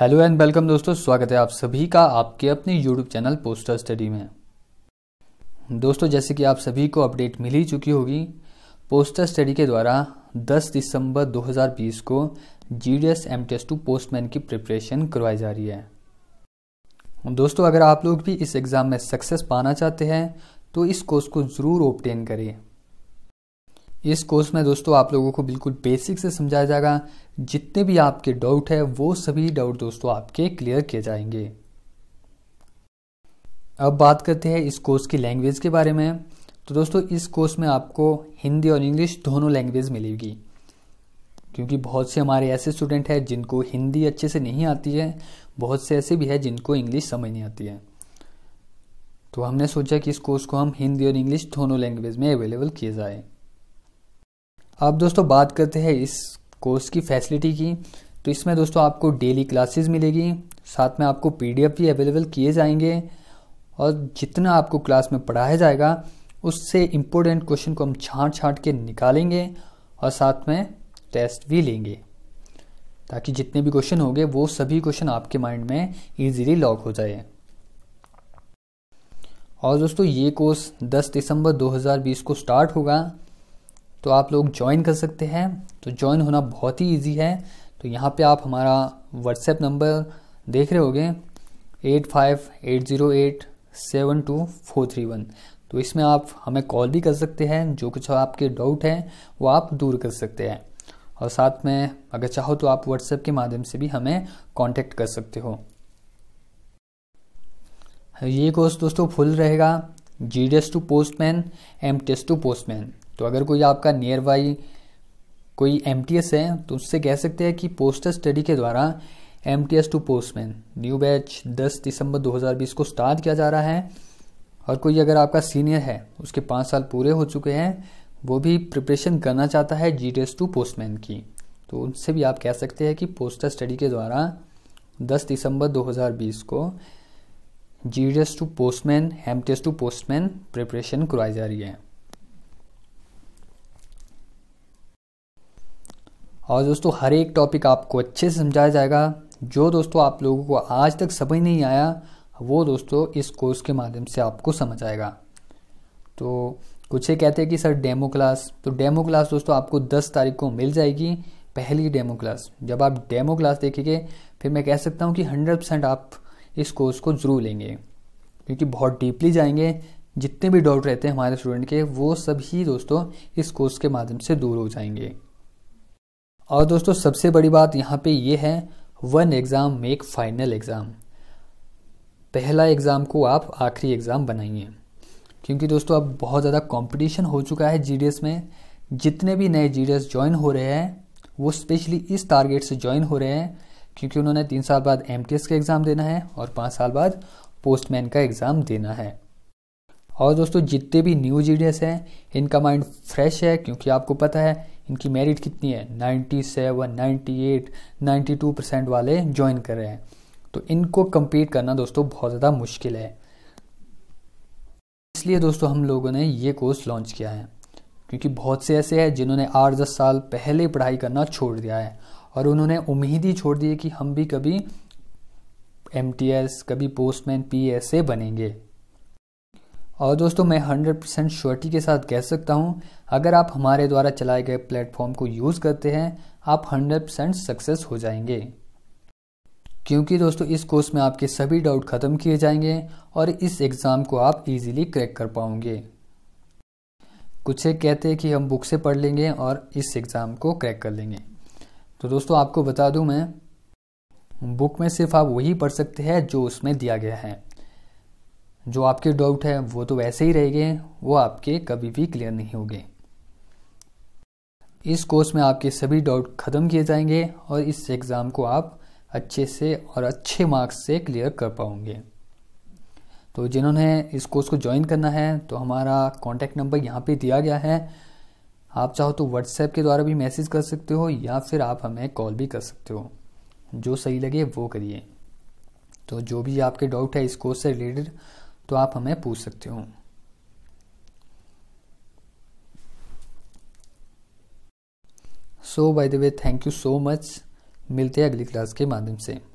hello and welcome दोस्तों स्वागत है आप सभी का आपके अपने यूट्यूब चैनल पोस्टर स्टडी में दोस्तों जैसे कि आप सभी को अपडेट मिल ही चुकी होगी पोस्टर स्टडी के द्वारा 10 दिसंबर 2020 को G D S M S to postman की प्रिपरेशन करवाई जा रही है दोस्तों अगर आप लोग भी इस एग्ज़ाम में सक्सेस पाना चाहते हैं तो इस कोर्स को ज़रूर ओपटेन करें इस कोर्स में दोस्तों आप लोगों को बिल्कुल बेसिक से समझाया जाएगा जितने भी आपके डाउट है वो सभी डाउट दोस्तों आपके क्लियर किए जाएंगे अब बात करते हैं इस कोर्स की लैंग्वेज के बारे में तो दोस्तों इस कोर्स में आपको हिंदी और इंग्लिश दोनों लैंग्वेज मिलेगी क्योंकि बहुत से हमारे ऐसे स्टूडेंट हैं जिनको हिंदी अच्छे से नहीं आती है बहुत से ऐसे भी हैं जिनको इंग्लिश समझ नहीं आती है तो हमने सोचा कि इस कोर्स को हम हिंदी और इंग्लिश दोनों लैंग्वेज में अवेलेबल किए जाए अब दोस्तों बात करते हैं इस कोर्स की फैसिलिटी की तो इसमें दोस्तों आपको डेली क्लासेस मिलेगी साथ में आपको एफ भी अवेलेबल किए जाएंगे और जितना आपको क्लास में पढ़ाया जाएगा उससे इम्पोर्टेंट क्वेश्चन को हम छाँट छाँट के निकालेंगे और साथ में टेस्ट भी लेंगे ताकि जितने भी क्वेश्चन होंगे वो सभी क्वेश्चन आपके माइंड में इजीली लॉक हो जाए और दोस्तों ये कोर्स 10 दिसंबर 2020 को स्टार्ट होगा तो आप लोग ज्वाइन कर सकते हैं तो ज्वाइन होना बहुत ही ईजी है तो यहाँ पे आप हमारा व्हाट्सएप नंबर देख रहे होगे eight five eight zero eight seven two four three one तो इसमें आप हमें कॉल भी कर सकते हैं जो कुछ आपके डाउट हैं वो आप दूर कर सकते हैं और साथ में अगर चाहो तो आप व्हाट्सएप के माध्यम से भी हमें कांटेक्ट कर सकते हो ये कोर्स दोस्तों फुल रहेगा G D S to postman M T S to postman तो अगर कोई आपका नियर बाई कोई एम है तो उससे कह सकते हैं कि पोस्टर स्टडी के द्वारा M T S to postman new batch 10 दिसंबर 2020 को स्टार्ट किया जा रहा है और कोई अगर आपका सीनियर है उसके पाँच साल पूरे हो चुके हैं वो भी प्रिपरेशन करना चाहता है G D S to postman की तो उनसे भी आप कह सकते हैं कि पोस्टर स्टडी के द्वारा 10 दिसंबर 2020 को G D S to postman M T S to postman preparation करवाई जा रही है और दोस्तों हर एक टॉपिक आपको अच्छे से समझाया जाएगा जो दोस्तों आप लोगों को आज तक समझ नहीं आया वो दोस्तों इस कोर्स के माध्यम से आपको समझ आएगा तो कुछ ये कहते हैं कि सर डेमो क्लास तो डेमो क्लास दोस्तों आपको 10 तारीख को मिल जाएगी पहली डेमो क्लास जब आप डेमो क्लास देखेंगे फिर मैं कह सकता हूँ कि 100 परसेंट आप इस कोर्स को ज़रूर लेंगे क्योंकि बहुत डीपली जाएंगे जितने भी डाउट रहते हैं हमारे स्टूडेंट के वो सभी दोस्तों इस कोर्स के माध्यम से दूर हो जाएंगे और दोस्तों सबसे बड़ी बात यहाँ पे ये है one exam make final exam पहला एग्ज़ाम को आप आखिरी एग्ज़ाम बनाइए क्योंकि दोस्तों अब बहुत ज़्यादा कंपटीशन हो चुका है जी में जितने भी नए जी ज्वाइन हो रहे हैं वो स्पेशली इस टारगेट से ज्वाइन हो रहे हैं क्योंकि उन्होंने तीन साल बाद एम का एग्ज़ाम देना है और पाँच साल बाद पोस्टमैन का एग्ज़ाम देना है और दोस्तों जितने भी न्यू जी हैं इनका माइंड फ्रेश है क्योंकि आपको पता है इनकी मेरिट कितनी है 97, 98, 92 परसेंट वाले ज्वाइन कर रहे हैं तो इनको कम्पीट करना दोस्तों बहुत ज़्यादा मुश्किल है इसलिए दोस्तों हम लोगों ने ये कोर्स लॉन्च किया है क्योंकि बहुत से ऐसे हैं जिन्होंने आठ दस साल पहले पढ़ाई करना छोड़ दिया है और उन्होंने उम्मीद ही छोड़ दी है कि हम भी कभी एम कभी पोस्टमैन पी बनेंगे और दोस्तों मैं 100% परसेंट श्योरिटी के साथ कह सकता हूँ अगर आप हमारे द्वारा चलाए गए प्लेटफॉर्म को यूज़ करते हैं आप 100% परसेंट सक्सेस हो जाएंगे क्योंकि दोस्तों इस कोर्स में आपके सभी डाउट ख़त्म किए जाएंगे और इस एग्ज़ाम को आप इजीली क्रैक कर पाओगे कुछ एक कहते हैं कि हम बुक से पढ़ लेंगे और इस एग्ज़ाम को क्रैक कर लेंगे तो दोस्तों आपको बता दूं मैं बुक में सिर्फ आप वही पढ़ सकते हैं जो उसमें दिया गया है जो आपके डाउट है वो तो वैसे ही रह गए वो आपके कभी भी क्लियर नहीं होंगे इस कोर्स में आपके सभी डाउट ख़त्म किए जाएंगे और इस एग्ज़ाम को आप अच्छे से और अच्छे मार्क्स से क्लियर कर पाओगे तो जिन्होंने इस कोर्स को ज्वाइन करना है तो हमारा कॉन्टैक्ट नंबर यहाँ पे दिया गया है आप चाहो तो व्हाट्सएप के द्वारा भी मैसेज कर सकते हो या फिर आप हमें कॉल भी कर सकते हो जो सही लगे वो करिए तो जो भी आपके डाउट है इस कोर्स से रिलेटेड तो आप हमें पूछ सकते हो so by the way thank you so much मिलते हैं अगली क्लास के माध्यम से